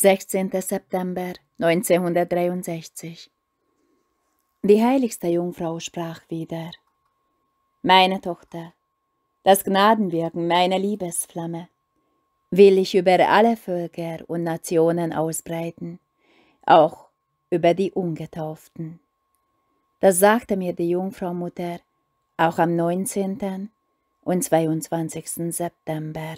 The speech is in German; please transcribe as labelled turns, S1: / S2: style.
S1: 16. September 1963 Die heiligste Jungfrau sprach wieder, Meine Tochter, das Gnadenwirken meiner Liebesflamme will ich über alle Völker und Nationen ausbreiten, auch über die Ungetauften. Das sagte mir die Jungfrau Mutter auch am 19. und 22. September.